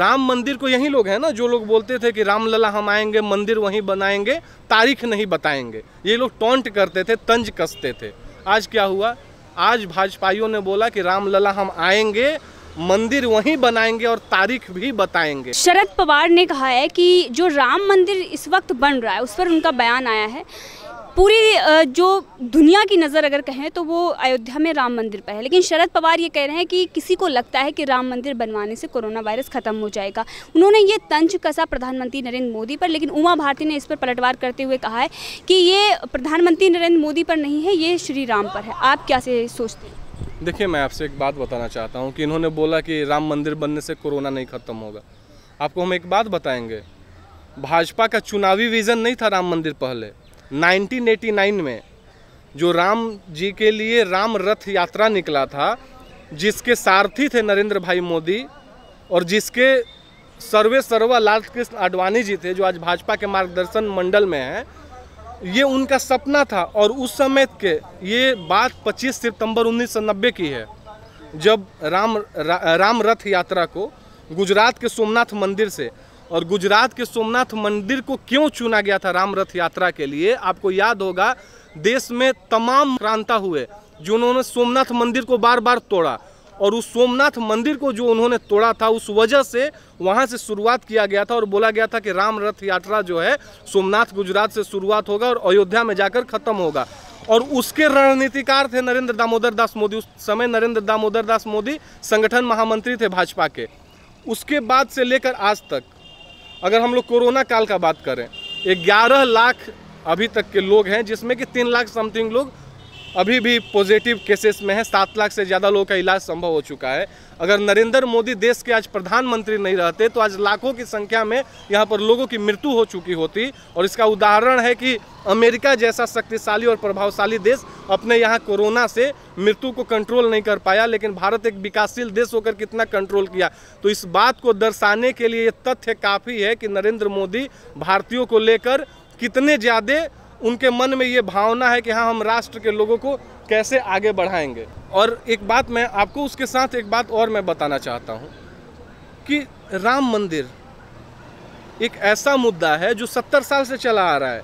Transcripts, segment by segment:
राम मंदिर को यही लोग हैं ना जो लोग बोलते थे कि रामलला हम आएंगे मंदिर वहीं बनाएंगे तारीख नहीं बताएंगे ये लोग टॉन्ट करते थे तंज कसते थे आज क्या हुआ आज भाजपाइयों ने बोला कि रामलला हम आएंगे मंदिर वहीं बनाएंगे और तारीख भी बताएंगे शरद पवार ने कहा है कि जो राम मंदिर इस वक्त बन रहा है उस पर उनका बयान आया है पूरी जो दुनिया की नज़र अगर कहें तो वो अयोध्या में राम मंदिर पर है लेकिन शरद पवार ये कह रहे हैं कि किसी को लगता है कि राम मंदिर बनवाने से कोरोना वायरस ख़त्म हो जाएगा उन्होंने ये तंज कसा प्रधानमंत्री नरेंद्र मोदी पर लेकिन उमा भारती ने इस पर पलटवार करते हुए कहा है कि ये प्रधानमंत्री नरेंद्र मोदी पर नहीं है ये श्री राम पर है आप क्या से सोचते हैं देखिए मैं आपसे एक बात बताना चाहता हूँ कि इन्होंने बोला कि राम मंदिर बनने से कोरोना नहीं ख़त्म होगा आपको हम एक बात बताएंगे भाजपा का चुनावी विज़न नहीं था राम मंदिर पहले 1989 में जो राम जी के लिए राम रथ यात्रा निकला था जिसके सारथी थे नरेंद्र भाई मोदी और जिसके सर्वे सर्वा लाल कृष्ण आडवाणी जी थे जो आज भाजपा के मार्गदर्शन मंडल में हैं ये उनका सपना था और उस समय के ये बात 25 सितंबर उन्नीस की है जब राम रा, राम रथ यात्रा को गुजरात के सोमनाथ मंदिर से और गुजरात के सोमनाथ मंदिर को क्यों चुना गया था राम रथ यात्रा के लिए आपको याद होगा देश में तमाम क्रांता हुए जिन्होंने सोमनाथ मंदिर को बार बार तोड़ा और उस सोमनाथ मंदिर को जो उन्होंने तोड़ा था उस वजह से वहाँ से शुरुआत किया गया था और बोला गया था कि राम रथ यात्रा जो है सोमनाथ गुजरात से शुरुआत होगा और अयोध्या में जाकर ख़त्म होगा और उसके रणनीतिकार थे नरेंद्र दामोदर दास मोदी उस समय नरेंद्र दामोदर दास मोदी संगठन महामंत्री थे भाजपा के उसके बाद से लेकर आज तक अगर हम लोग कोरोना काल का बात करें ग्यारह लाख अभी तक के लोग हैं जिसमें कि तीन लाख समथिंग लोग अभी भी पॉजिटिव केसेस में है सात लाख से ज़्यादा लोगों का इलाज संभव हो चुका है अगर नरेंद्र मोदी देश के आज प्रधानमंत्री नहीं रहते तो आज लाखों की संख्या में यहाँ पर लोगों की मृत्यु हो चुकी होती और इसका उदाहरण है कि अमेरिका जैसा शक्तिशाली और प्रभावशाली देश अपने यहाँ कोरोना से मृत्यु को कंट्रोल नहीं कर पाया लेकिन भारत एक विकासशील देश होकर कितना कंट्रोल किया तो इस बात को दर्शाने के लिए ये तथ्य काफ़ी है कि नरेंद्र मोदी भारतीयों को लेकर कितने ज़्यादा उनके मन में ये भावना है कि हाँ हम राष्ट्र के लोगों को कैसे आगे बढ़ाएंगे और एक बात मैं आपको उसके साथ एक बात और मैं बताना चाहता हूँ कि राम मंदिर एक ऐसा मुद्दा है जो सत्तर साल से चला आ रहा है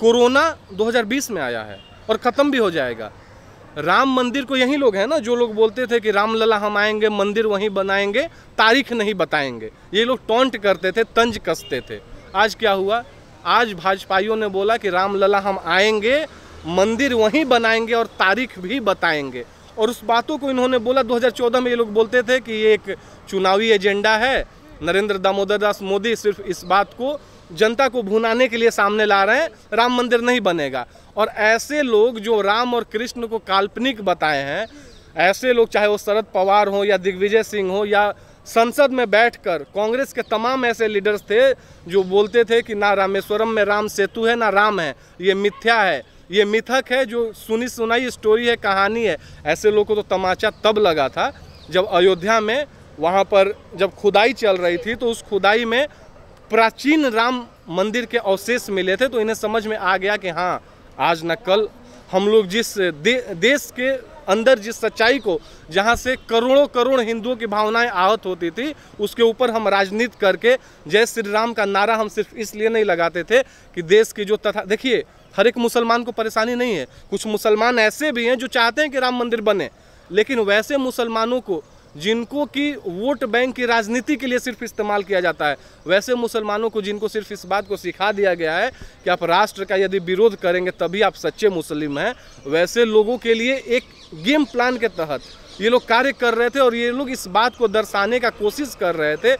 कोरोना 2020 में आया है और ख़त्म भी हो जाएगा राम मंदिर को यही लोग हैं ना जो लोग बोलते थे कि रामलला हम आएंगे मंदिर वहीं बनाएंगे तारीख नहीं बताएंगे ये लोग टोंट करते थे तंज कसते थे आज क्या हुआ आज भाजपाइयों ने बोला कि रामलला हम आएंगे मंदिर वहीं बनाएंगे और तारीख भी बताएंगे और उस बातों को इन्होंने बोला 2014 में ये लोग बोलते थे कि ये एक चुनावी एजेंडा है नरेंद्र दामोदर दास मोदी सिर्फ इस बात को जनता को भुनाने के लिए सामने ला रहे हैं राम मंदिर नहीं बनेगा और ऐसे लोग जो राम और कृष्ण को काल्पनिक बताए हैं ऐसे लोग चाहे वो शरद पवार हो या दिग्विजय सिंह हो या संसद में बैठकर कांग्रेस के तमाम ऐसे लीडर्स थे जो बोलते थे कि ना रामेश्वरम में राम सेतु है ना राम है ये मिथ्या है ये मिथक है जो सुनी सुनाई स्टोरी है कहानी है ऐसे लोगों को तो तमाचा तब लगा था जब अयोध्या में वहाँ पर जब खुदाई चल रही थी तो उस खुदाई में प्राचीन राम मंदिर के अवशेष मिले थे तो इन्हें समझ में आ गया कि हाँ आज न कल हम लोग जिस दे, देश के अंदर जिस सच्चाई को जहाँ से करोड़ों करोड़ हिंदुओं की भावनाएं आहत होती थी उसके ऊपर हम राजनीति करके जय श्री राम का नारा हम सिर्फ इसलिए नहीं लगाते थे कि देश की जो तथा देखिए हर एक मुसलमान को परेशानी नहीं है कुछ मुसलमान ऐसे भी हैं जो चाहते हैं कि राम मंदिर बने लेकिन वैसे मुसलमानों को जिनको कि वोट बैंक की राजनीति के लिए सिर्फ इस्तेमाल किया जाता है वैसे मुसलमानों को जिनको सिर्फ इस बात को सिखा दिया गया है कि आप राष्ट्र का यदि विरोध करेंगे तभी आप सच्चे मुस्लिम हैं वैसे लोगों के लिए एक गेम प्लान के तहत ये लोग कार्य कर रहे थे और ये लोग इस बात को दर्शाने का कोशिश कर रहे थे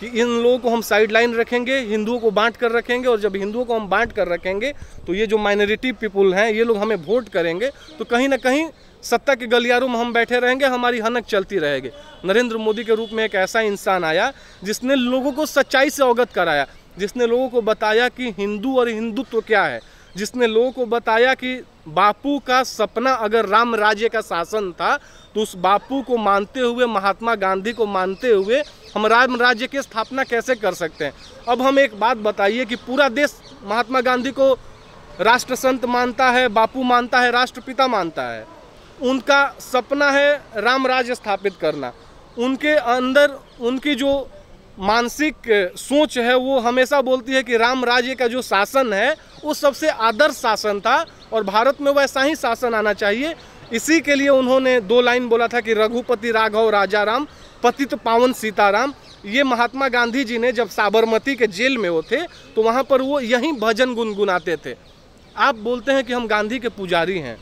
कि इन लोगों को हम साइड लाइन रखेंगे हिंदुओं को बांट कर रखेंगे और जब हिंदुओं को हम बांट कर रखेंगे तो ये जो माइनॉरिटी पीपुल हैं ये लोग हमें वोट करेंगे तो कहीं ना कहीं सत्ता के गलियारों में हम बैठे रहेंगे हमारी हनक चलती रहेगी नरेंद्र मोदी के रूप में एक ऐसा इंसान आया जिसने लोगों को सच्चाई से अवगत कराया जिसने लोगों को बताया कि हिंदू और हिंदुत्व तो क्या है जिसने लोगों को बताया कि बापू का सपना अगर राम राज्य का शासन था तो उस बापू को मानते हुए महात्मा गांधी को मानते हुए हम राम राज्य की स्थापना कैसे कर सकते हैं अब हम एक बात बताइए कि पूरा देश महात्मा गांधी को राष्ट्र संत मानता है बापू मानता है राष्ट्रपिता मानता है उनका सपना है राम राज्य स्थापित करना उनके अंदर उनकी जो मानसिक सोच है वो हमेशा बोलती है कि राम राज्य का जो शासन है वो सबसे आदर्श शासन था और भारत में वैसा ही शासन आना चाहिए इसी के लिए उन्होंने दो लाइन बोला था कि रघुपति राघव राजा राम पतित पावन सीताराम ये महात्मा गांधी जी ने जब साबरमती के जेल में वो थे तो वहाँ पर वो यहीं भजन गुनगुनाते थे आप बोलते हैं कि हम गांधी के पुजारी हैं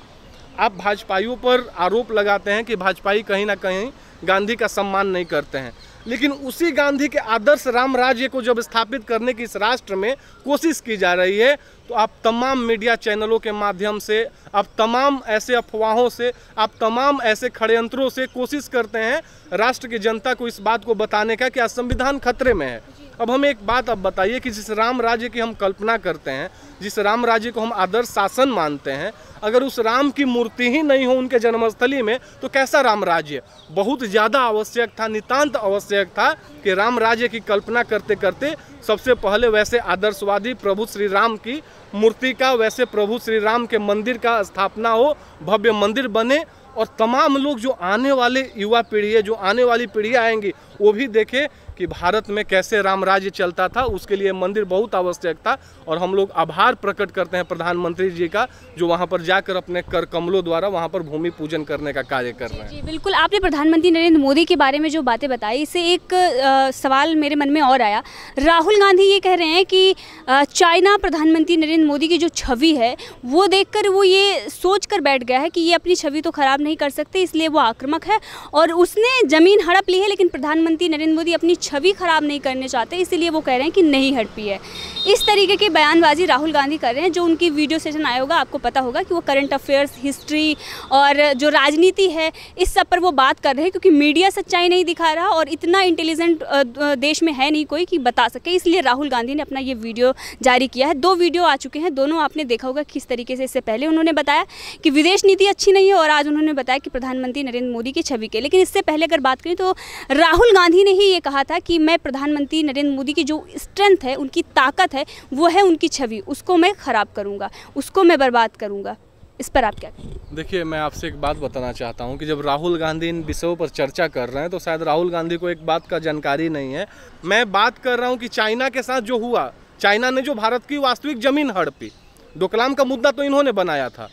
आप भाजपाइयों पर आरोप लगाते हैं कि भाजपाई कहीं ना कहीं गांधी का सम्मान नहीं करते हैं लेकिन उसी गांधी के आदर्श राम राज्य को जब स्थापित करने की इस राष्ट्र में कोशिश की जा रही है तो आप तमाम मीडिया चैनलों के माध्यम से आप तमाम ऐसे अफवाहों से आप तमाम ऐसे खड़यंत्रों से कोशिश करते हैं राष्ट्र की जनता को इस बात को बताने का कि आज संविधान खतरे में है अब हमें एक बात अब बताइए कि जिस राम राज्य की हम कल्पना करते हैं जिस राम राज्य को हम आदर्श शासन मानते हैं अगर उस राम की मूर्ति ही नहीं हो उनके जन्मस्थली में तो कैसा राम राज्य बहुत ज़्यादा आवश्यक था नितांत आवश्यक था कि राम राज्य की कल्पना करते करते सबसे पहले वैसे आदर्शवादी प्रभु श्री राम की मूर्ति का वैसे प्रभु श्री राम के मंदिर का स्थापना हो भव्य मंदिर बने और तमाम लोग जो आने वाले युवा पीढ़ी है जो आने वाली पीढ़ी आएंगी वो भी देखें कि भारत में कैसे राम राज्य चलता था उसके लिए मंदिर बहुत आवश्यक था और हम लोग आभार प्रकट करते हैं प्रधानमंत्री जी का जो वहाँ पर जाकर अपने कर कमलों द्वारा वहाँ पर भूमि पूजन करने का कार्य कर रहे हैं जी बिल्कुल आपने प्रधानमंत्री नरेंद्र मोदी के बारे में जो बातें बताई इससे एक आ, सवाल मेरे मन में और आया राहुल गांधी ये कह रहे हैं कि चाइना प्रधानमंत्री नरेंद्र मोदी की जो छवि है वो देख वो ये सोच बैठ गया है कि ये अपनी छवि तो खराब नहीं कर सकते इसलिए वो आक्रमक है और उसने ज़मीन हड़प ली है लेकिन प्रधानमंत्री नरेंद्र मोदी अपनी छवि खराब नहीं करने चाहते इसीलिए वो कह रहे हैं कि नहीं हट पी है इस तरीके की बयानबाजी राहुल गांधी कर रहे हैं जो उनकी वीडियो सेशन आया होगा आपको पता होगा कि वो करंट अफेयर्स हिस्ट्री और जो राजनीति है इस सब पर वो बात कर रहे हैं क्योंकि मीडिया सच्चाई नहीं दिखा रहा और इतना इंटेलिजेंट देश में है नहीं कोई कि बता सके इसलिए राहुल गांधी ने अपना ये वीडियो जारी किया है दो वीडियो आ चुके हैं दोनों आपने देखा होगा किस तरीके से इससे पहले उन्होंने बताया कि विदेश नीति अच्छी नहीं है और आज उन्होंने बताया कि प्रधानमंत्री नरेंद्र मोदी की छवि के लेकिन इससे पहले अगर बात करें तो राहुल गांधी ने ही ये कहा था था कि मैं प्रधानमंत्री नरेंद्र मोदी की जो स्ट्रेंथ है उनकी ताकत है वो है उनकी छवि उसको मैं ख़राब करूँगा उसको मैं बर्बाद करूँगा इस पर आप क्या देखिए मैं आपसे एक बात बताना चाहता हूँ कि जब राहुल गांधी इन विषयों पर चर्चा कर रहे हैं तो शायद राहुल गांधी को एक बात का जानकारी नहीं है मैं बात कर रहा हूँ कि चाइना के साथ जो हुआ चाइना ने जो भारत की वास्तविक ज़मीन हड़पी डोकलाम का मुद्दा तो इन्होंने बनाया था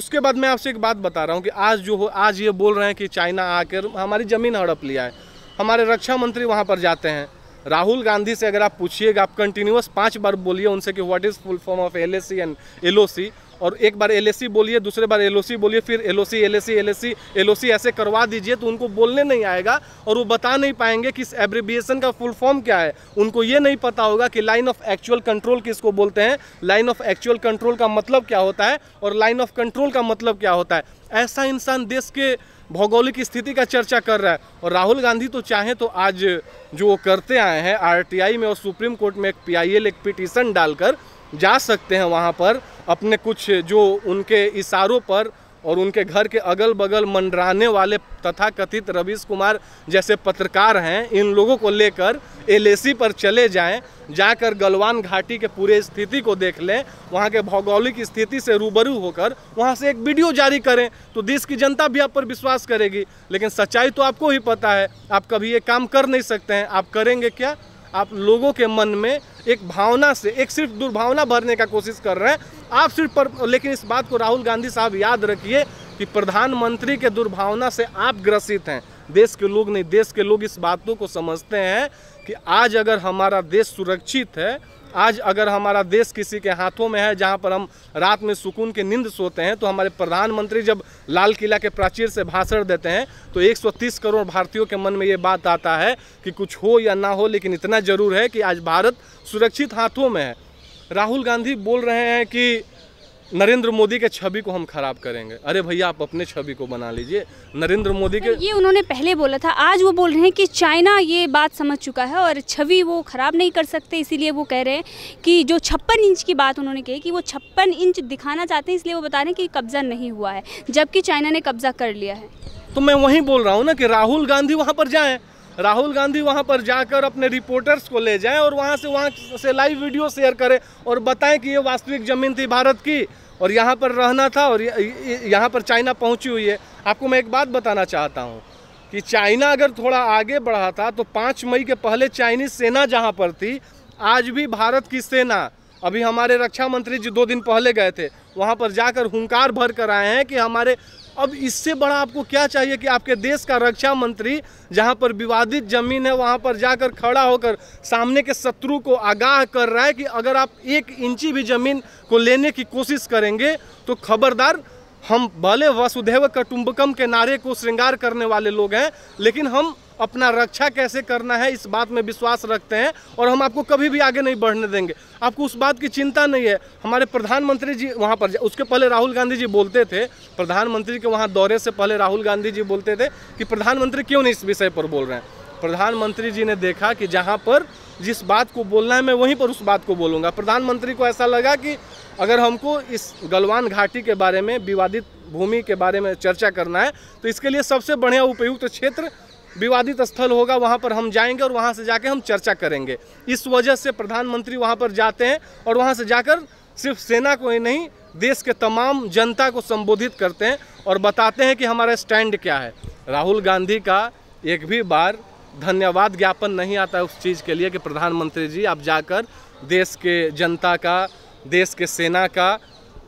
उसके बाद मैं आपसे एक बात बता रहा हूँ कि आज जो आज ये बोल रहे हैं कि चाइना आकर हमारी ज़मीन हड़प लिया है हमारे रक्षा मंत्री वहाँ पर जाते हैं राहुल गांधी से अगर आप पूछिएगा आप कंटिन्यूस पाँच बार बोलिए उनसे कि what is full form of L and L और एक बार एल बोलिए दूसरे बार एल बोलिए फिर L O C L L ऐसे करवा दीजिए तो उनको बोलने नहीं आएगा और वो बता नहीं पाएंगे कि इस एब्रिबिएशन का फुल फॉर्म क्या है उनको ये नहीं पता होगा कि लाइन ऑफ एक्चुअल कंट्रोल किसको बोलते हैं लाइन ऑफ एक्चुअल कंट्रोल का मतलब क्या होता है और लाइन ऑफ कंट्रोल का मतलब क्या होता है ऐसा इंसान देश के भौगोलिक स्थिति का चर्चा कर रहा है और राहुल गांधी तो चाहे तो आज जो वो करते आए हैं आरटीआई में और सुप्रीम कोर्ट में एक पीआईएल एक पिटीशन डालकर जा सकते हैं वहाँ पर अपने कुछ जो उनके इशारों पर और उनके घर के अगल बगल मंडराने वाले तथा कथित रवीश कुमार जैसे पत्रकार हैं इन लोगों को लेकर एलएसी पर चले जाएं जाकर गलवान घाटी के पूरे स्थिति को देख लें वहाँ के भौगोलिक स्थिति से रूबरू होकर वहाँ से एक वीडियो जारी करें तो देश की जनता भी आप पर विश्वास करेगी लेकिन सच्चाई तो आपको ही पता है आप कभी ये काम कर नहीं सकते हैं आप करेंगे क्या आप लोगों के मन में एक भावना से एक सिर्फ दुर्भावना भरने का कोशिश कर रहे हैं आप सिर्फ पर लेकिन इस बात को राहुल गांधी साहब याद रखिए कि प्रधानमंत्री के दुर्भावना से आप ग्रसित हैं देश के लोग नहीं देश के लोग इस बातों को समझते हैं कि आज अगर हमारा देश सुरक्षित है आज अगर हमारा देश किसी के हाथों में है जहाँ पर हम रात में सुकून की नींद सोते हैं तो हमारे प्रधानमंत्री जब लाल किला के प्राचीर से भाषण देते हैं तो 130 करोड़ भारतीयों के मन में ये बात आता है कि कुछ हो या ना हो लेकिन इतना ज़रूर है कि आज भारत सुरक्षित हाथों में है राहुल गांधी बोल रहे हैं कि नरेंद्र मोदी के छवि को हम खराब करेंगे अरे भैया आप अपने छवि को बना लीजिए नरेंद्र मोदी के ये उन्होंने पहले बोला था आज वो बोल रहे हैं कि चाइना ये बात समझ चुका है और छवि वो खराब नहीं कर सकते इसीलिए वो कह रहे हैं कि जो छप्पन इंच की बात उन्होंने कही कि वो छप्पन इंच दिखाना चाहते हैं इसलिए वो बता रहे हैं कि कब्जा नहीं हुआ है जबकि चाइना ने कब्जा कर लिया है तो मैं वही बोल रहा हूँ ना कि राहुल गांधी वहाँ पर जाए राहुल गांधी वहाँ पर जाकर अपने रिपोर्टर्स को ले जाएं और वहाँ से वहाँ से लाइव वीडियो शेयर करें और बताएं कि ये वास्तविक ज़मीन थी भारत की और यहाँ पर रहना था और यहाँ पर चाइना पहुँची हुई है आपको मैं एक बात बताना चाहता हूँ कि चाइना अगर थोड़ा आगे बढ़ा था तो पाँच मई के पहले चाइनीज सेना जहाँ पर थी आज भी भारत की सेना अभी हमारे रक्षा मंत्री जी दो दिन पहले गए थे वहाँ पर जाकर हुंकार भर कर आए हैं कि हमारे अब इससे बड़ा आपको क्या चाहिए कि आपके देश का रक्षा मंत्री जहाँ पर विवादित जमीन है वहाँ पर जाकर खड़ा होकर सामने के शत्रु को आगाह कर रहा है कि अगर आप एक इंची भी जमीन को लेने की कोशिश करेंगे तो खबरदार हम भले वसुधैव कटुम्बकम के नारे को श्रृंगार करने वाले लोग हैं लेकिन हम अपना रक्षा कैसे करना है इस बात में विश्वास रखते हैं और हम आपको कभी भी आगे नहीं बढ़ने देंगे आपको उस बात की चिंता नहीं है हमारे प्रधानमंत्री जी वहाँ पर उसके पहले राहुल गांधी जी बोलते थे प्रधानमंत्री के वहाँ दौरे से पहले राहुल गांधी जी बोलते थे कि प्रधानमंत्री क्यों नहीं इस विषय पर बोल रहे हैं प्रधानमंत्री जी ने देखा कि जहाँ पर जिस बात को बोलना है मैं वहीं पर उस बात को बोलूँगा प्रधानमंत्री को ऐसा लगा कि अगर हमको इस गलवान घाटी के बारे में विवादित भूमि के बारे में चर्चा करना है तो इसके लिए सबसे बढ़िया उपयुक्त तो क्षेत्र विवादित स्थल होगा वहाँ पर हम जाएंगे और वहाँ से जाके हम चर्चा करेंगे इस वजह से प्रधानमंत्री वहाँ पर जाते हैं और वहाँ से जाकर सिर्फ सेना को ही नहीं देश के तमाम जनता को संबोधित करते हैं और बताते हैं कि हमारा स्टैंड क्या है राहुल गांधी का एक भी बार धन्यवाद ज्ञापन नहीं आता उस चीज़ के लिए कि प्रधानमंत्री जी आप जाकर देश के जनता का देश के सेना का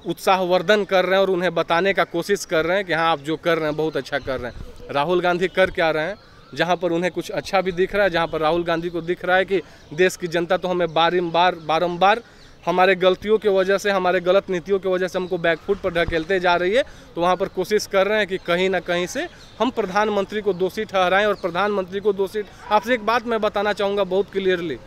उत्साहवर्धन कर रहे हैं और उन्हें बताने का कोशिश कर रहे हैं कि हाँ आप जो कर रहे हैं बहुत अच्छा कर रहे हैं राहुल गांधी कर क्या रहे हैं जहाँ पर उन्हें कुछ अच्छा भी दिख रहा है जहाँ पर राहुल गांधी को दिख रहा है कि देश की जनता तो हमें बार बार बारम्बार हमारे गलतियों की वजह से हमारे गलत नीतियों की वजह से हमको बैकफुट पर ढकेलते जा रही है तो वहाँ पर कोशिश कर रहे हैं कि कहीं ना कहीं से हम प्रधानमंत्री को दोषी ठहराएं और प्रधानमंत्री को दोषी आपसे एक बात मैं बताना चाहूँगा बहुत क्लियरली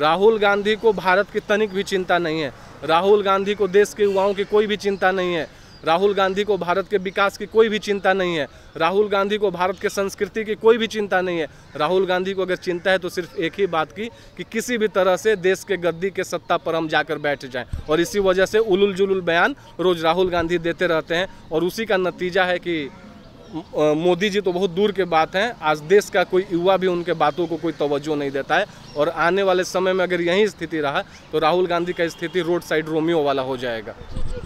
राहुल गांधी को भारत की तनिक भी चिंता नहीं है राहुल गांधी को देश के युवाओं की कोई भी चिंता नहीं है राहुल गांधी को भारत के विकास की कोई भी चिंता नहीं है राहुल गांधी को भारत के संस्कृति की कोई भी चिंता नहीं है राहुल गांधी को अगर चिंता है तो सिर्फ एक ही बात की कि किसी भी तरह से देश के गद्दी के सत्ता पर हम जाकर बैठ जाएं और इसी वजह से उलुल जुलुल बयान रोज़ राहुल गांधी देते रहते हैं और उसी का नतीजा है कि मोदी जी तो बहुत दूर के बात हैं आज देश का कोई युवा भी उनके बातों को कोई तवज्जो नहीं देता है और आने वाले समय में अगर यही स्थिति रहा तो राहुल गांधी का स्थिति रोड साइड रोमियो वाला हो जाएगा